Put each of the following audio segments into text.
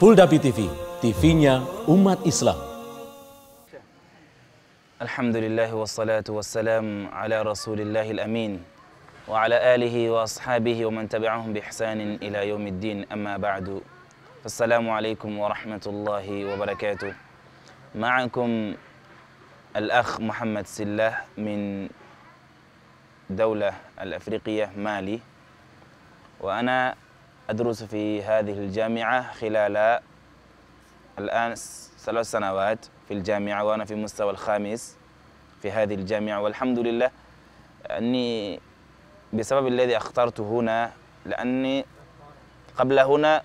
Puldapi TV, TV-nya umat Islam. Alhamdulillah wassalatu wassalam ala al amin wa ala alihi wa ashabihi wa man tabi'ahum bi ihsanin ila yaumiddin amma ba'du. Assalamu alaikum wa rahmatullahi wa barakatuh. معكم الأخ محمد سله من دولة الأفريقية مالي وأنا أدرس في هذه الجامعة خلال الآن ثلاث سنوات في الجامعة وأنا في مستوى الخامس في هذه الجامعة والحمد لله أني بسبب الذي اخترت هنا لأني قبل هنا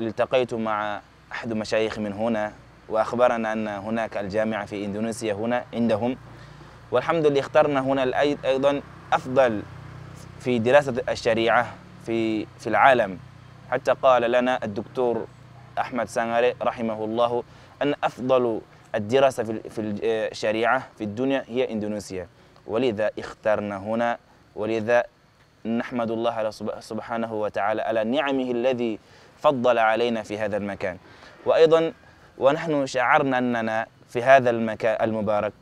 التقيت مع أحد مشايخ من هنا وأخبرنا أن هناك الجامعة في إندونيسيا هنا عندهم والحمد لله اخترنا هنا أيضا أفضل في دراسة الشريعة في في العالم حتى قال لنا الدكتور أحمد سانغاري رحمه الله أن أفضل الدراسة في الشريعة آه، في الدنيا هي إندونيسيا ولذا اخترنا هنا ولذا نحمد الله سبحانه وتعالى على نعمه الذي فضل علينا في هذا المكان وأيضا ونحن شعرنا أننا في هذا المكان المبارك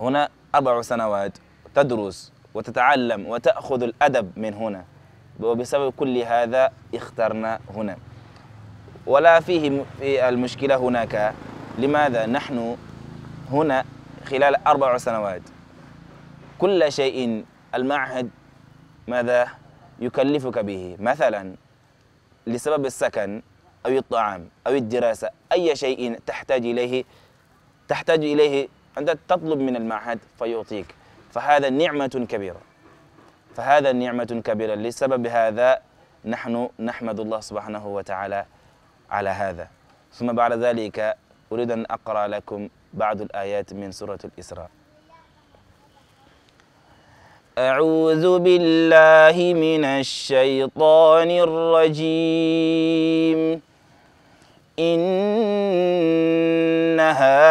هنا أربع سنوات تدرس وتتعلم وتأخذ الأدب من هنا وبسبب كل هذا اخترنا هنا ولا فيه المشكلة هناك لماذا نحن هنا خلال أربع سنوات كل شيء المعهد ماذا يكلفك به مثلا لسبب السكن أو الطعام أو الدراسة أي شيء تحتاج إليه تحتاج إليه أنت تطلب من المعهد فيعطيك فهذا نعمة كبيرة فهذا نعمة كبيرة لسبب هذا نحن نحمد الله سبحانه وتعالى على هذا ثم بعد ذلك أريد أن أقرأ لكم بعض الآيات من سورة الإسراء أعوذ بالله من الشيطان الرجيم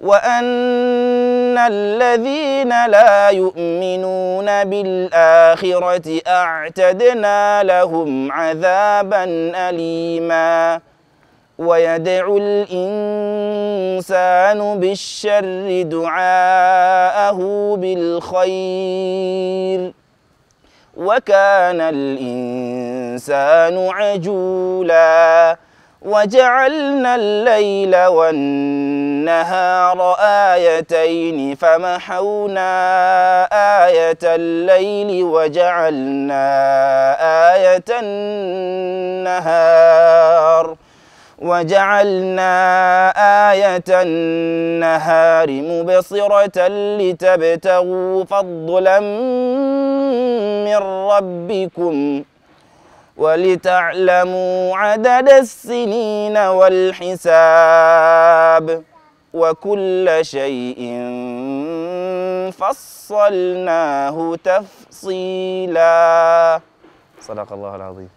وأن الذين لا يؤمنون بالآخرة أعتدنا لهم عذابا أليما ويدعو الإنسان بالشر دعاءه بالخير وكان الإنسان عجولاً وجعلنا الليل والنهار آيتين فمحونا آية الليل وجعلنا آية النهار وجعلنا آية النهار مبصرة لتبتغوا فضلا من ربكم ۖ ولتعلموا عدد السنين والحساب وكل شيء فصلناه تفصيلا صدق الله العظيم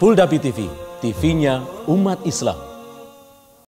Pulda TV, TV-nya Umat Islam.